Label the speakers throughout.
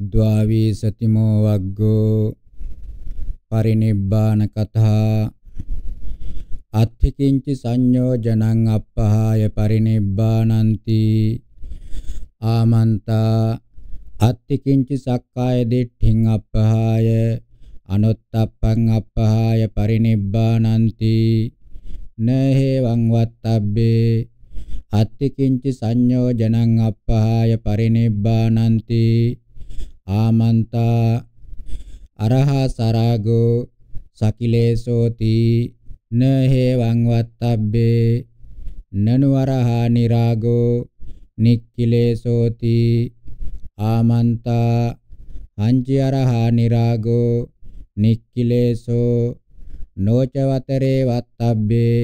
Speaker 1: ද්වාවී සතිමෝ වග්ගෝ පරිනිබ්බාන කතා අත්ථිකින්ච සංයෝජනං අප්පහාය පරිනිබ්බානಂತಿ ආමන්තා අත්ථිකින්ච සක්කාය දිට්ඨින් අප්පහාය අනුත්තප්පං අප්පහාය පරිනිබ්බානಂತಿ නහේවං වත්තබ්බේ අත්ථිකින්ච සංයෝජනං අප්පහාය පරිනිබ්බානಂತಿ ආමන්තා අරහා සරාගෝ සකිලේසෝති න හේවං වත්තබ්බේ නනුවරහා නිරාගෝ නික්කිලේසෝති ආමන්තා හංචි අරහා නිරාගෝ නික්කිලේසෝ නෝචවතරේ වත්තබ්බේ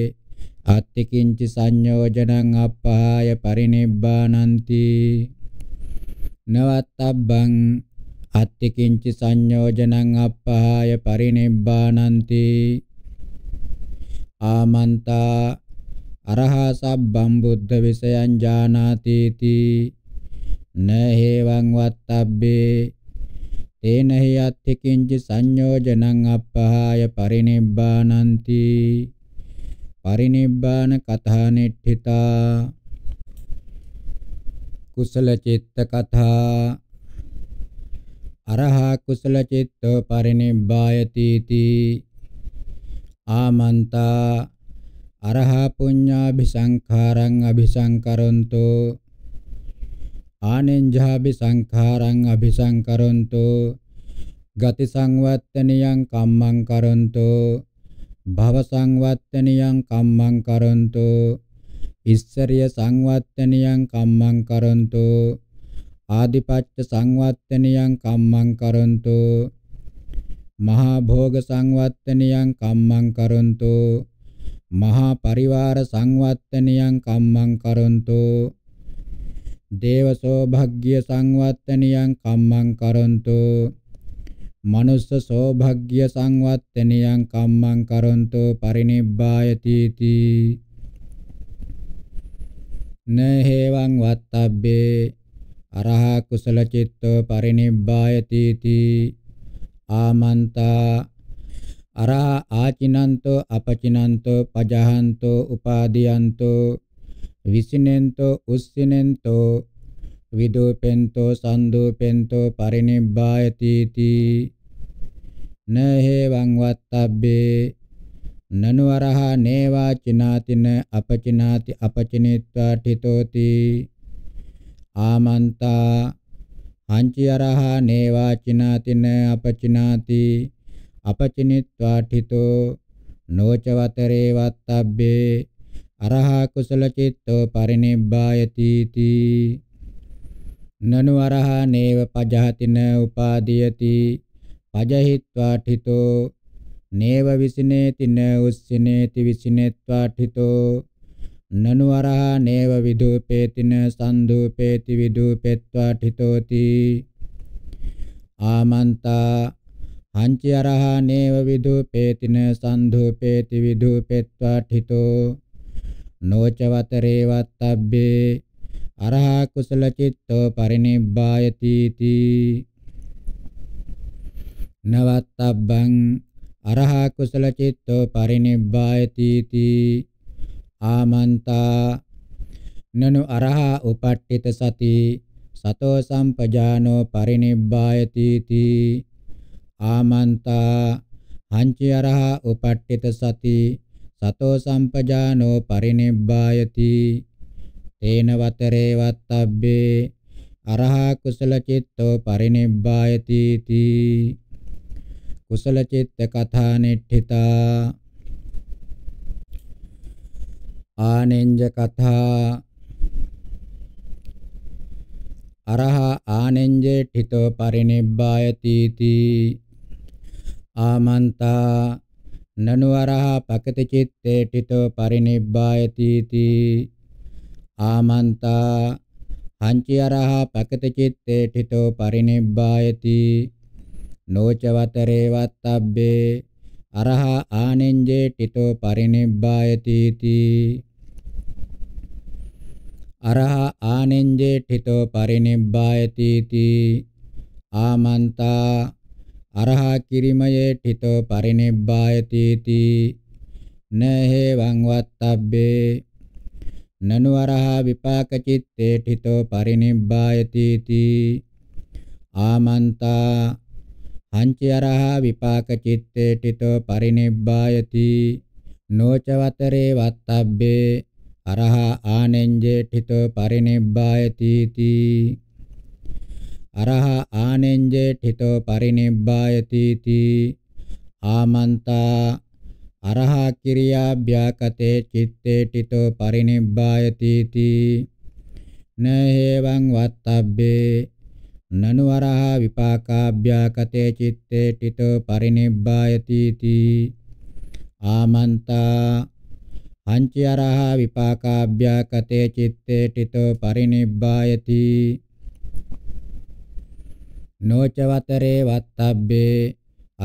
Speaker 1: අත්තිකින්ච සංයෝජනං අප්පහාය පරිනිබ්බානಂತಿ නවත්තබ්බං අත්තිකින්චි සංයෝජනං අප්පහාය පරිනිබ්බානන්ති ආමන්තා අරහා සබ්බම් බුද්ධ විසයං ජානාති තී නහේවං වත්තබ්බේ තේනහි අත්තිකින්චි සංයෝජනං අප්පහාය පරිනිබ්බානන්ති පරිනිබ්බාන කථානෙට්ඨිතා කුසල චිත්ත කථා අරහා කුසල චිත්තෝ පරිනිබ්බායති තී ආමන්තා අරහා පුඤ්ඤාභිසංඛාරං අභිසංකරොන්තෝ ආනෙන්ජාභිසංඛාරං අභිසංකරොන්තෝ ගති සංවත්තනියං කම්මං කරොන්තෝ භව සංවත්තනියං කම්මං කරොන්තෝ ඉස්සරිය සංවත්තනියං කම්මං කරොන්තෝ ආදිපච්ච සංවත්තනියං කම්මං කරොන්තු මහා භෝග සංවත්තනියං කම්මං කරොන්තු මහා පරිවාර සංවත්තනියං කම්මං කරොන්තු දේව සෝභාග්‍ය සංවත්තනියං කම්මං කරොන්තු මනුස්ස සෝභාග්‍ය සංවත්තනියං කම්මං කරොන්තු පරිනිබ්බායති තී නේහෙවං වත්තබ්බේ අරහා කුසල චිත්තෝ පරිනිබ්බායති තී ආමන්තා අරහා ආචිනන්තෝ අපචිනන්තෝ පජහන්තෝ උපාදීයන්තෝ විසිනෙන්තෝ උස්සිනෙන්තෝ විදූපෙන්තෝ සන්දූපෙන්තෝ පරිනිබ්බායති තී නහේවං වත්තබ්බේ නනුවරහ නේවා චිනාතින අපචිනාති අපචිනීත්වා ඨිතෝති ආමන්තා හංචියරහා නේවා චිනාතින අපචිනාති අපචිනිත්වා ඨිතෝ නොචවතරේ වත්තබ්බේ අරහා කුසල චිත්තෝ පරිනිබ්බායති තී නනු අරහා නේව පජහතින උපාදීයති පජහිත්වා ඨිතෝ නේව විසිනේති න උස්සිනේති විසිනෙත්වා ඨිතෝ නනුවරහා නේව විදූපේතින සන්දූපේති විදූපෙත්වා ඨිතෝති ආමන්තා හංචි අරහා නේව විදූපේතින සන්දූපේති විදූපෙත්වා ඨිතෝ නොචවතරේ වත්තබ්බේ අරහා කුසල චිත්තෝ පරිනිබ්බායති තී නවත්තබ්බං අරහා කුසල චිත්තෝ පරිනිබ්බායති තී ආමන්තා නනු අරහා උපට්ඨිත සති සතෝ සම්පජානෝ පරිනිබ්බායති තී ආමන්තා හංචි අරහා උපට්ඨිත සති සතෝ සම්පජානෝ පරිනිබ්බායති තේන වතරේ වත්තබ්බේ අරහා කුසල චිත්තෝ පරිනිබ්බායති තී කුසල චිත්ත කථා නෙට්ඨිතා ආනෙන්ජ කථා අරහ ආනෙන්ජේ ඨිතෝ පරිනිබ්බායති තී ආමන්තා නනුවරහ පකති චිත්තේ ඨිතෝ පරිනිබ්බායති තී ආමන්තා හංචි අරහ පකති චිත්තේ ඨිතෝ පරිනිබ්බායති නෝචවතරේ වත්තබ්බේ අරහ ආනෙන්ජේ ඨිතෝ පරිනිබ්බායති තී අරහ ආනෙන්ජේ ඨිතෝ පරිනිබ්බායති තී ආමන්තා අරහ කිරිමයේ ඨිතෝ පරිනිබ්බායති තී නහේවං වත්තබ්බේ නනු අරහ විපාක චිත්තේ ඨිතෝ පරිනිබ්බායති තී ආමන්තා හංචි අරහ විපාක චිත්තේ ඨිතෝ පරිනිබ්බායති නෝචවතරේ වත්තබ්බේ අරහා ආනෙන්ජේඨිතෝ පරිනිබ්බායතිති අරහා ආනෙන්ජේඨිතෝ පරිනිබ්බායතිති ආමන්තා අරහා කිරියාභ්‍යාකතේ චිත්තේඨිතෝ පරිනිබ්බායතිති නේවං වත්තබ්බේ නනු අරහා විපාකාභ්‍යාකතේ චිත්තේ ටිතෝ පරිනිබ්බායති තී ආමන්තා අංචයරහ විපාකාභ්‍යාකතේ චitte ඨිතෝ පරිනිබ්බායති නොචවතරේ වත්තබ්බේ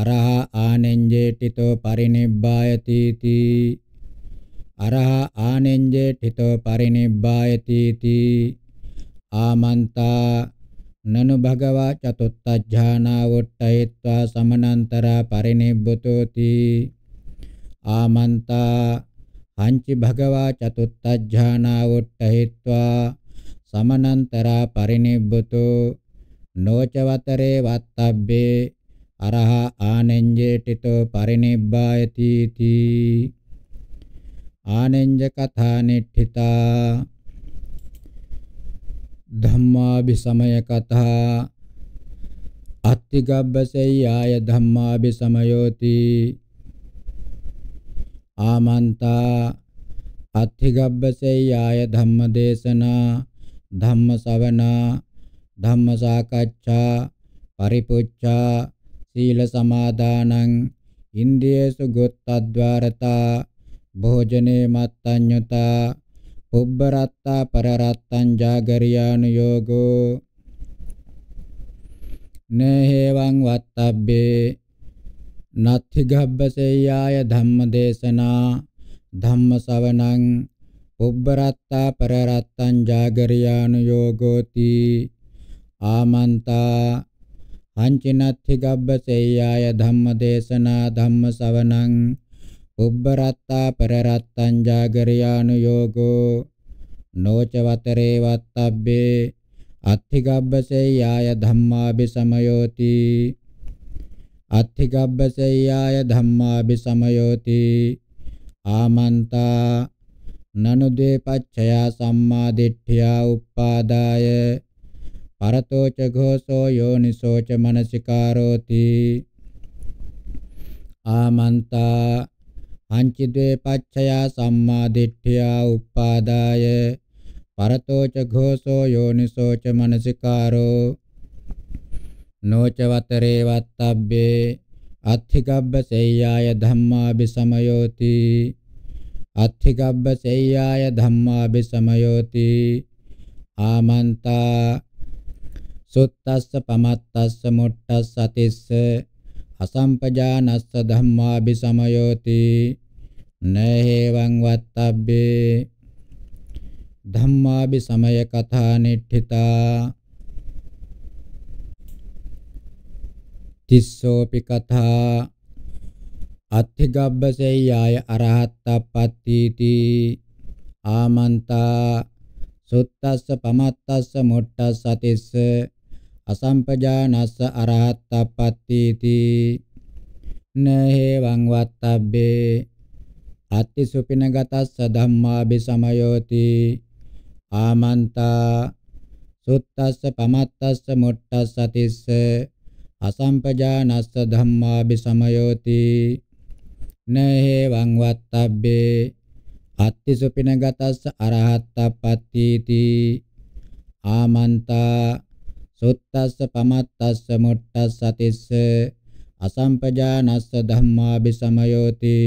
Speaker 1: අරහ ආනෙන්ජේ ඨිතෝ පරිනිබ්බායති තී අරහ ආනෙන්ජේ ඨිතෝ පරිනිබ්බායති තී ආමන්තා නනු භගවා චතුත්ථඥානා වොට්ටයිත්වා සමනන්තර පරිනිබ්බතෝති ආමන්තා අංචි භගවා චතුත්ථඥානවොට්ඨහෙත්වා සමනන්තරා පරිනිබ්බුතෝ නොචවතරේ වත්තබ්බේ අරහ ආනෙන්ජේටිතෝ පරිනිබ්බායති තී ආනෙන්ජ කථානිට්ඨිතා ධම්මාභිසමය කතා අත්තිගබ්බසෙය්‍යාය ධම්මාභිසමයෝති ආමන්තා අත්ථිගබ්බසෙය්‍යාය ධම්මදේශනා ධම්ම ශවනා ධම්ම සාකච්ඡා පරිපුච්ඡා සීල සමාදානං ඉන්ද්‍රියසු ගොත්තද්්වාරතා භෝජනේ මත්තඤ්ඤතා පුබ්බරත්තා පරරත්තං ජාගරියානු යෝගෝ නේහෙවං වත්තබ්බේ නත්ථිගබ්බසෙය්‍යාය ධම්මදේශනා ධම්ම සවණං පුබ්බරත්තා පරරත්තං జాగරියානු යෝගෝති ආමන්තා හංචිනත්ථිගබ්බසෙය්‍යාය ධම්මදේශනා ධම්ම සවණං පුබ්බරත්තා පරරත්තං జాగරියානු යෝගෝ නොචවතරේ වත්තබ්බේ අත්ථිගබ්බසෙය්‍යාය ධම්මාභිසමයෝති අත්ථිගබ්බසෙය්‍යාය ධම්මාபிසමයෝති ආමන්තා නනු දේපච්චයා සම්මා දිට්ඨියා උප්පාදාය පරතෝ ච ഘോഷෝ යෝනිසෝ ච මනසිකාරෝති ආමන්තා අංචි දේපච්චයා සම්මා දිට්ඨියා උප්පාදාය පරතෝ ච ഘോഷෝ යෝනිසෝ ච මනසිකාරෝ නොච වතරේ වත්තබ්බේ අත්ථිගබ්බ සේයාය ධම්මාබිසමයෝති අත්ථිගබ්බ සේයාය ධම්මාබිසමයෝති ආමන්තා සුත්තස්ස පමත්තස්ස මුට්ටස්ස අතිස්ස අසම්පජානස්ස ධම්මාබිසමයෝති නේහෙවං වත්තබ්බේ ධම්මාබිසමය කථා නිට්ඨිතා තිස්සෝපි කථා අත්ථිගබ්බසෙය්‍යාය අරහත්තප්පත්තිති ආමන්තා සුත්තස්ස පමත්තස්ස මොට්ටස්ස තිස්ස අසම්පජානස්ස අරහත්තප්පත්තිති නහේවං වත්තබ්බේ අත්ති සුපිනගතස්ස ධම්මාබි සමයෝති ආමන්තා සුත්තස්ස පමත්තස්ස මොට්ටස්ස තිස්ස අසම්පජානස්ස ධම්මාභි සමයෝති නේවං වත්තබ්බේ අත්ති සුපින ගතස්ස අරහත්තප්පත්තිති ආමන්තා සුත්තස්ස පමත්තස්ස මුට්ටස්ස තිස්ස අසම්පජානස්ස ධම්මාභි සමයෝති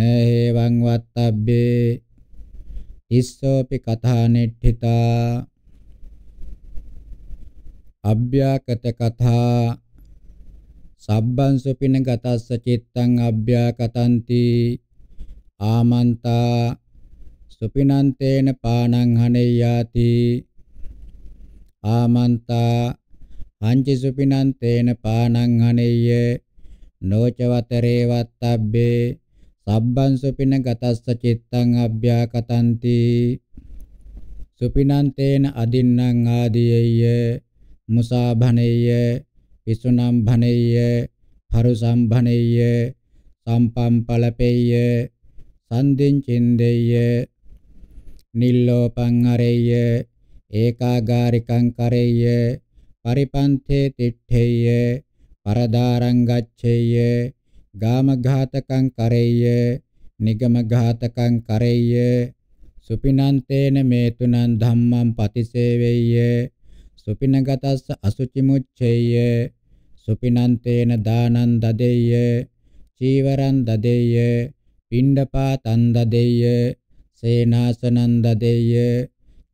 Speaker 1: නේවං වත්තබ්බේ ඉස්සෝපි කථානෙට්ඨිතා අභ්‍යාකට කතා සබ්බං සුපින ගතස්ස චිත්තං අභ්‍යාකතಂತಿ ආමන්තා සුපිනන්තේන පානං හනෙයාති ආමන්තා අංචි සුපිනන්තේන පානං හනෙය්‍ය නොචවතරේ වත්තබ්බේ සබ්බං සුපින ගතස්ස චිත්තං අභ්‍යාකතಂತಿ සුපිනන්තේන අදින්නම් ආදීයය මුසා භනෙය්‍ය විසුනම් භනෙය්‍ය පරුසම් භනෙය්‍ය සම්පම්පලපෙය්‍ය සන්දින්චින්දෙය්‍ය නිල්ලෝපං අරෙය්‍ය ඒකාගාරිකං කරෙය්‍ය පරිපන්තේ තිට්ඨෙය්‍ය පරදාරං ගච්ඡෙය්‍ය ගාමඝාතකං කරෙය්‍ය නිගමඝාතකං කරෙය්‍ය සුපිනන්තේන මේතුනං ධම්මං පතිසේවෙය්‍ය සුපිනගතස්ස අසුචි මුච්ඡේය සුපිනන්තේන දානං දදෙය්‍ය චීවරං දදෙය්‍ය පිණ්ඩපාතං දදෙය්‍ය සේනාසනං දදෙය්‍ය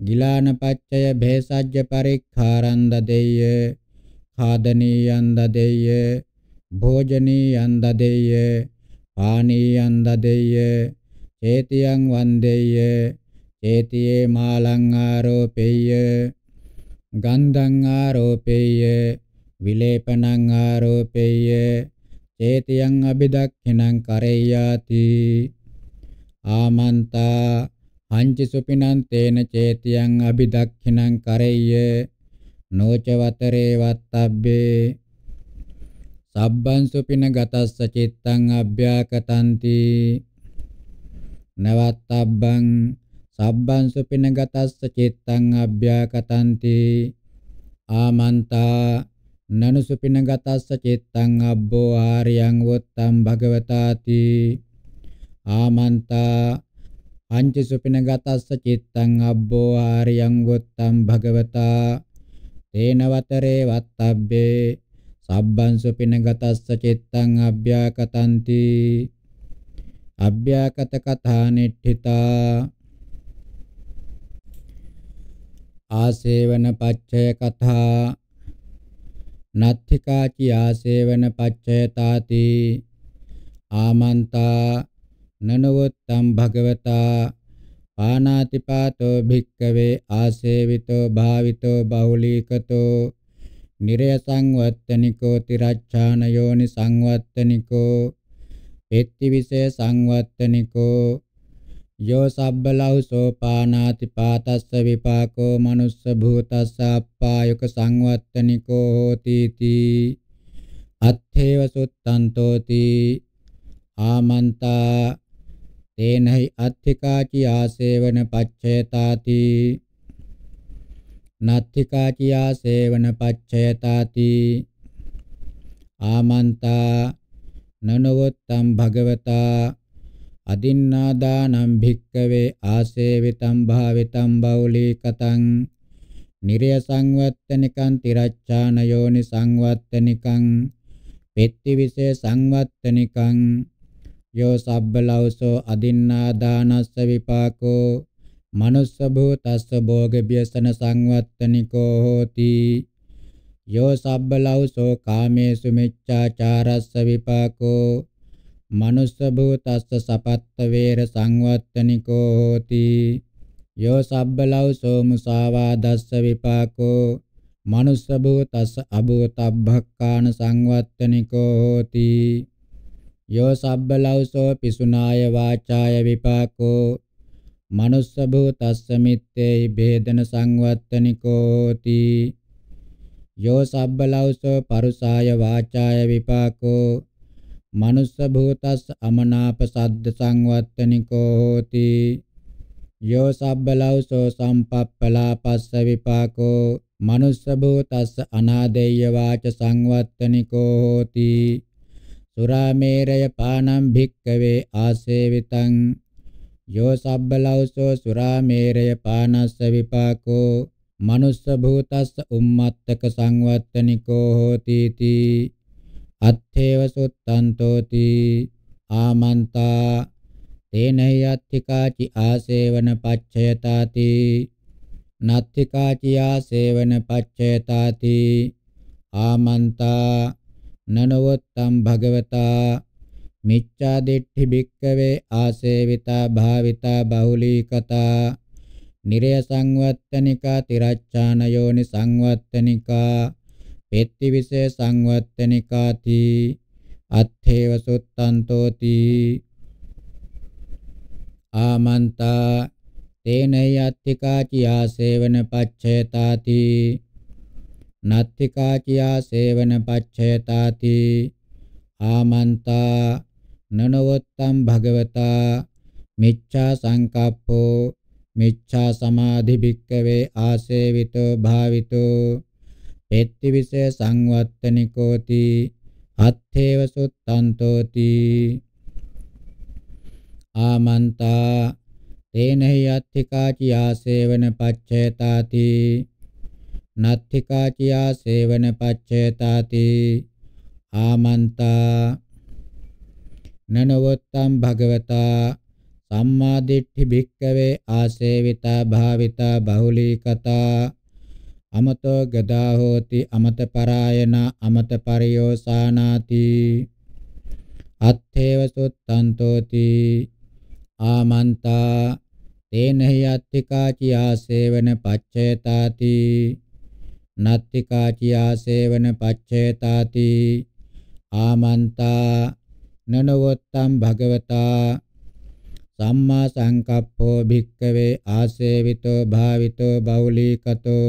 Speaker 1: ගිලානපච්චය භේසජ්‍ය පරික්ඛාරං දදෙය්‍ය खादनीयं ददेय भोजनीयं ददेय पानीयं ददेय चेतियं वन्देय चेतिये मालङ् आरोपेय ගන්ධං ආරෝපේය විලේපනං ආරෝපේය චේතියං අබිදක්ඛිනං කරෙය්‍යාති ආමන්තා අංච සුපිනං තේන චේතියං අබිදක්ඛිනං කරෙය්‍ය නොච වතරේ වත්තබ්බේ සබ්බං සුපින ගතස්ස චිත්තං අභ්‍යාකතಂತಿ නවත්තබ්බං sabbang supinagatas cettang abhyakatanti amanta nanu supinagatas cettang abbo aryang uttam bhagavatati amanta Anci supinagatas cittang abbo aryang uttam bhagavata tena vatere vattabbe sabban supinagatas cittang abhyakatanti abhyakata katha nitthita ආසේවන පච්චය කතා නත්තිකාචි ආසේවන පච්චය තාති ආමන්තා නනවත්තම් භගවතා පානාතිපාතෝ භික්කවේ ආසේවිතෝ භාවිතෝ බහුලීකතෝ නිරය සංවත්තනිකෝ තිරච්ඡාන යෝනි සංවත්තනිකෝ පෙත්තිවිසේ සංවත්තනිකෝ යෝ සබ්බ ලෞසෝ පානාති පාතස්ස විපාකෝ manuss භූතස්ස අප්පායක සංවත්තනිකෝ හෝති තී අත්ථේව සුත්තන්තෝති ආමන්තා තේනහි අත්ථිකාචි ආසේවන පච්චයතාති නත්ථිකාචි ආසේවන පච්චයතාති ආමන්තා නනවත්තම් භගවතා අදින්නාදානම් භික්කවේ ආසේවිතම් භාවිතම් බෞලීකතං නිරය සංවත්තනිකං තිරච්ඡාන යෝනි සංවත්තනිකං පෙත්ති විසේ සංවත්තනිකං යෝ සබ්බ ලෞසෝ අදින්නාදානස්ස විපාකෝ මනුස්ස භූතස්ස භෝග බ්‍යසන සංවත්තනිකෝ හෝති යෝ සබ්බ ලෞසෝ කාමේසු මිච්ඡාචාරස්ස විපාකෝ manuss භූතස්ස සපත්ත වේර සංවත්තනිකෝ හෝති යෝ සබ්බලවසෝ මුසාවාදස්ස විපාකෝ manuss භූතස්ස අභූතබ්බක්කාන සංවත්තනිකෝ හෝති යෝ සබ්බලවසෝ පිසුනාය වාචාය විපාකෝ manuss භූතස්ස මිත්තේ භේදන සංවත්තනිකෝති යෝ සබ්බලවසෝ පරුසාය වාචාය විපාකෝ manuss භූතස් අමනාප සද්ද සංවත්තනිකෝ හෝති යෝ සබ්බලෞසෝ සම්පප්පලාපස්ස විපාකෝ manuss භූතස් අනාදේය වාච සංවත්තනිකෝ හෝති සුරාමේරය පානම් භික්කවේ ආසේවිතං යෝ සබ්බලෞසෝ සුරාමේරය පානස්ස විපාකෝ manuss භූතස්ස උම්මත්තක සංවත්තනිකෝ හෝති තී අත්ථේව සුත්තන්තෝති ආමන්තා තේනයි අත්ථිකාචි ආසේවන පච්චයතාති නත්ථිකාචි ආසේවන පච්චයතාති ආමන්තා නනවත්තම් භගවතා මිච්ඡා දිට්ඨි භික්කවේ ආසේවිතා භාවිතා බහුලීකතා නිරය සංවත්තනිකා තිරච්ඡාන යෝනි සංවත්තනිකා පෙත්ති විශේෂ සංවත්තනිකාති අත්ථේව සුත්තන්තෝති ආමන්තා තේනයි අත්තිකා කියා සේවන පච්චේතාති නත්තිකා කියා සේවන පච්චේතාති ආමන්තා නනවත්තම් භගවතා මිච්ඡා සංකප්පෝ මිච්ඡා සමාධි භික්කවේ ආසේවිතෝ භාවිතෝ එත්ති විසේ සංවත්තනිකෝති අත්ථේව සුත්තන්තෝති ආමන්තා තේනහි අත්ථිකා කියා සේවන පච්චේතාති නත්ථිකා කියා සේවන පච්චේතාති ආමන්තා නනවත්තම් භගවතා සම්මා දිට්ඨි භික්කවේ ආසේවිතා භාවිතා බහුලී කතා අමතෝ ගදා හෝති අමත පරායන අමත පරියෝසානාති අත්ථේව සුත්තන්තෝති ආමන්තා තේනහි අත්තිකාචි ආසේවන පච්චේතාති නත්තිකාචි ආසේවන පච්චේතාති ආමන්තා නනවත්තම් භගවතා සම්මා සංකප්පෝ භික්කවේ ආසේවිතෝ භාවිතෝ බෞලීකතෝ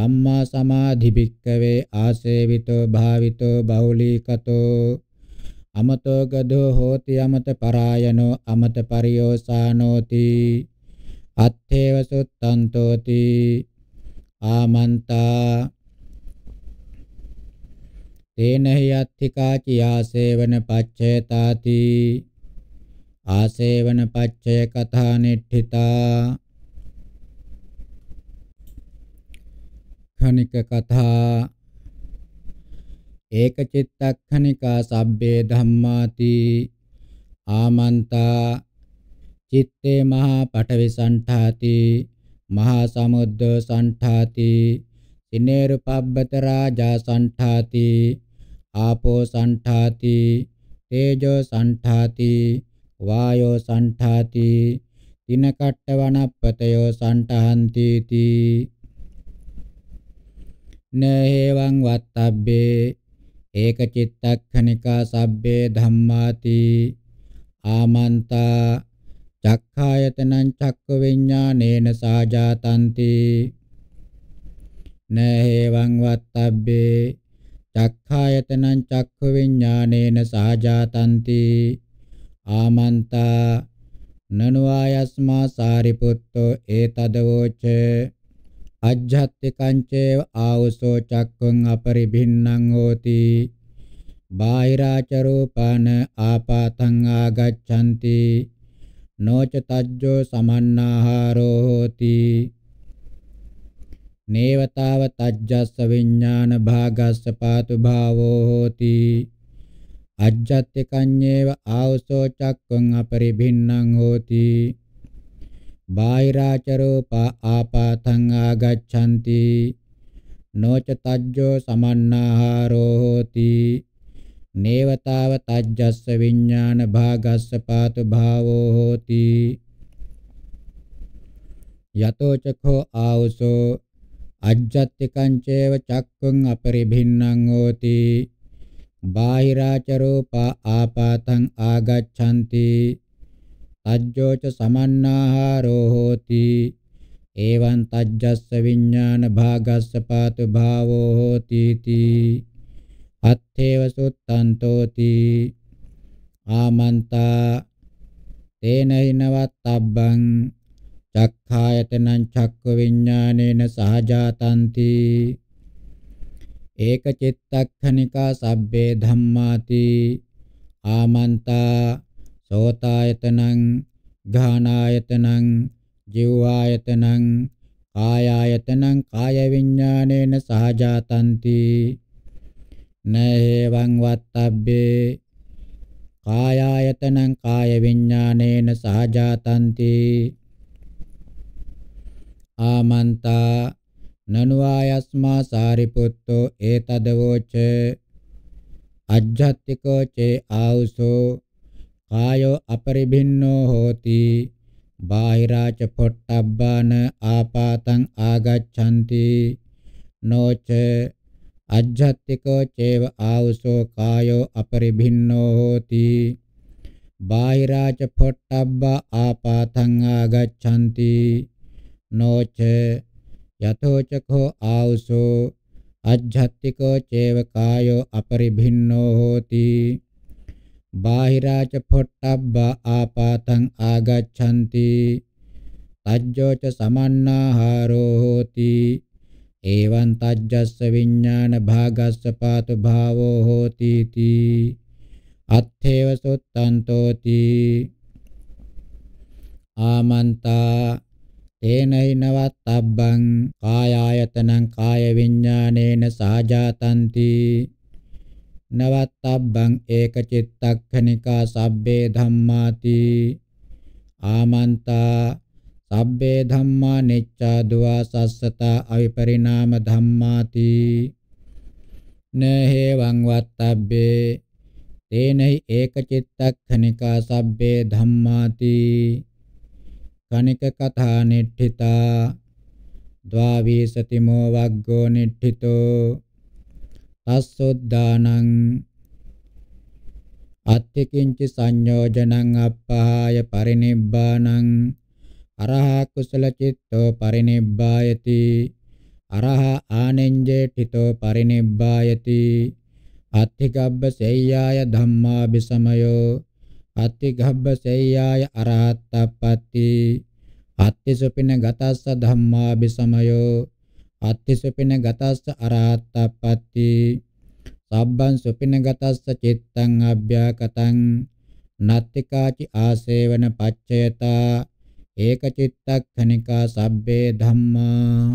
Speaker 1: සම්මා සමාධි භික්කවේ ආසේවිතෝ භාවිතෝ බහුලීකතෝ අමතෝ ගදෝ හෝති අමත පරායනෝ අමත පරියෝසානෝති අත්තේව සුත්තන්තෝති ආමන්තා තේනහි අත්තිකා කියා සේවන පච්චේතාති ආසේවන පච්චේ කථා නිට්ඨිතා චිත්තක්ඛනික කථා ඒක චිත්තක්ඛනිකා සබ්බේ ධම්මාති ආමන්තා චිත්තේ මහා පඨවි සංඨාති මහා සමුද්ද සංඨාති සිනේරු පබ්බත රාජා සංඨාති ආපෝ සංඨාති තේජෝ සංඨාති වායෝ සංඨාති තින කට්ට වනප්පතයෝ සංඨහන්ති තී නේවං වත්තබ්බේ ඒක චිත්තක්ඛනිකා සබ්බේ ධම්මාති ආමන්තා චක්ඛායතනං චක්ක විඥානේන සාජාතಂತಿ නේවං වත්තබ්බේ චක්ඛායතනං චක්ඛ විඥානේන සහජාතಂತಿ ආමන්තා නනුආයස්මා සාරිපුත්තෝ ඒතදවෝච අජ්ජත්තිකංචේව ආවසෝ චක්ඛං අපරිභින්නං හෝති බාහිරාච රූපාන ආපාතං ආගච්ඡanti නොච තජ්ජෝ සමන්නාහාරෝ හෝති නේවතාව තජ්ජස්ස විඥාන භාගස්ස පාතු භාවෝ හෝති අජ්ජත්තිකඤ්ඤේව ආවසෝ චක්ඛං අපරිභින්නං හෝති බාහිරාචරෝපා ආපාතං ආගච්ඡanti නොච තජ්ජෝ සමන්නාහාරෝ හෝති නේවතාව තජ්ජස්ස විඥාන භාගස්ස පාතු භාවෝ හෝති යතෝ චඛෝ ආවසෝ අජ්ජත්තිකං චේව චක්කුං අපරිභින්නං හෝති බාහිරාචරෝපා ආපාතං ආගච්ඡanti තජ්ජෝච සමන්නාහාරෝ හෝති එවං තජ්ජස්ස විඥාන භාගස්ස පාතු භාවෝ හෝති තී අත්තේව සුත්තන්තෝති ආමන්තා තේන හිනවත්තබ්බං චක්ඛායතනං චක්ක විඥානේන සහජාතන්ති ඒක චිත්තක්ඛනිකා සබ්බේ ධම්මාති ආමන්තා සෝතායතනං ඝානායතනං ජීවායතනං කායායතනං කාය විඥානේන සහජාතಂತಿ නේවං වත්තබ්බේ කායායතනං කාය විඥානේන සහජාතಂತಿ ආමන්තා නනුවායස්මා සාරිපුත්තෝ ඒතදවෝච අජ්ජත්තිකෝ චේ ආවුසෝ කායෝ අපරිභින්නෝ හෝති බාහිරාච පොට්ටබ්බාන ආපාතං ආගච්ඡanti නොච අජ්ජත්තිකෝ චේව ආවසෝ කායෝ අපරිභින්නෝ හෝති බාහිරාච පොට්ටබ්බා ආපාතං ආගච්ඡanti නොච යතෝචකෝ ආවසෝ අජ්ජත්තිකෝ චේව කායෝ අපරිභින්නෝ හෝති බාහිරාච පොට්ටබ්බ ආපාතං ආගච්ඡanti තජ්ජෝ ච සමන්නාහාරෝ හෝති එවං තජ්ජස්ස විඥාන භාගස්ස පාතු භාවෝ හෝති තී අත්ථේව සොත්තන්තෝති ආමන්තා තේනයිනවත්තබ්බං කායායතනං කාය විඥානේන සාජාතන්ති නවත්තබ්බං ඒකචිත්තක්ඛනිකා සබ්බේ ධම්මාති ආමන්තා සබ්බේ ධම්මා නිච්ඡා දුවා සස්සතා අවිපරිණාම ධම්මාති නහේවං වත්තබ්බේ තේනයි ඒකචිත්තක්ඛනිකා සබ්බේ ධම්මාති කණික කථා නිට්ඨිතා ද්වාවිසතිමෝ වග්ගෝ නිට්ඨිතෝ අස්සොද්දානං අත්තිකින්චි සංයෝජනං අප්පහාය පරිනිබ්බානං අරහා කුසල චිත්තෝ පරිනිබ්බායති අරහා ආනෙන්ජේ ඨිතෝ පරිනිබ්බායති අත්තිගබ්බ සේයාය ධම්මාභිසමයෝ අත්තිගබ්බ සේයාය අරහත්තප්පති අත්තිසුපින ගතස්ස ධම්මාභිසමයෝ අත්තිසුපින ගතස්ස අරහත්තප්පත්ති සබ්බං සුපින ගතස්ස චිත්තං අභ්‍යාකතං නත්තිකාචි ආසේවන පච්චයතා ඒකචිත්තක්ඛනිකා සබ්බේ ධම්මා